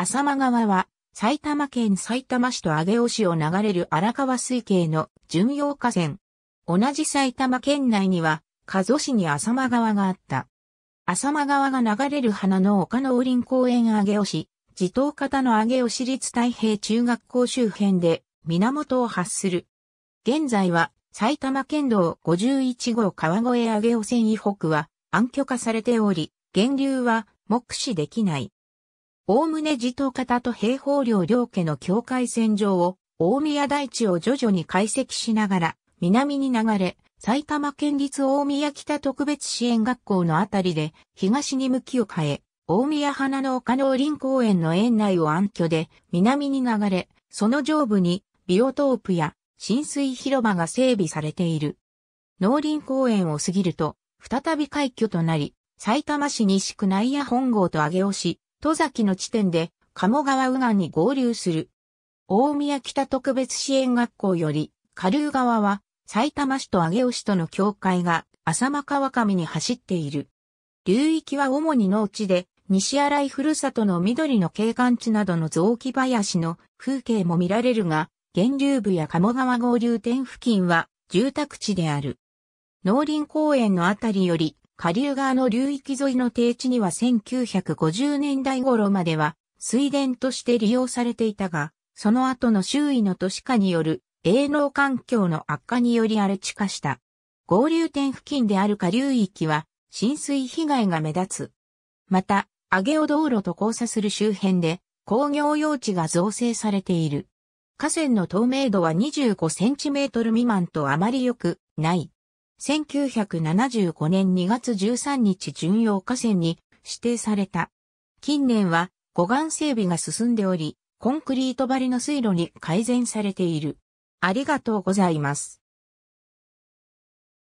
浅間川は、埼玉県埼玉市と上尾市を流れる荒川水系の巡洋河川。同じ埼玉県内には、加須市に浅間川があった。浅間川が流れる花の丘の王林公園上尾市、地頭方の上尾市立太平中学校周辺で源を発する。現在は埼玉県道51号川越上尾線以北は暗渠化されており、源流は目視できない。おおむね地頭方と平方領両家の境界線上を、大宮大地を徐々に解析しながら、南に流れ、埼玉県立大宮北特別支援学校のあたりで、東に向きを変え、大宮花の丘農林公園の園内を暗挙で、南に流れ、その上部に、ビオトープや浸水広場が整備されている。農林公園を過ぎると、再び開挙となり、埼玉市西区内野本郷と上尾市、戸崎の地点で鴨川右岸に合流する。大宮北特別支援学校より、下流側は、埼玉市と上尾市との境界が、浅間川上に走っている。流域は主に農地で、西新井ふるさとの緑の景観地などの雑木林の風景も見られるが、源流部や鴨川合流点付近は住宅地である。農林公園のあたりより下流側の流域沿いの低地には1950年代頃までは水田として利用されていたが、その後の周囲の都市化による営農環境の悪化により荒れ地化した。合流点付近である下流域は浸水被害が目立つ。また、上尾道路と交差する周辺で工業用地が造成されている。河川の透明度は25センチメートル未満とあまり良くない。1975年2月13日巡洋河川に指定された。近年は護岸整備が進んでおり、コンクリート張りの水路に改善されている。ありがとうございます。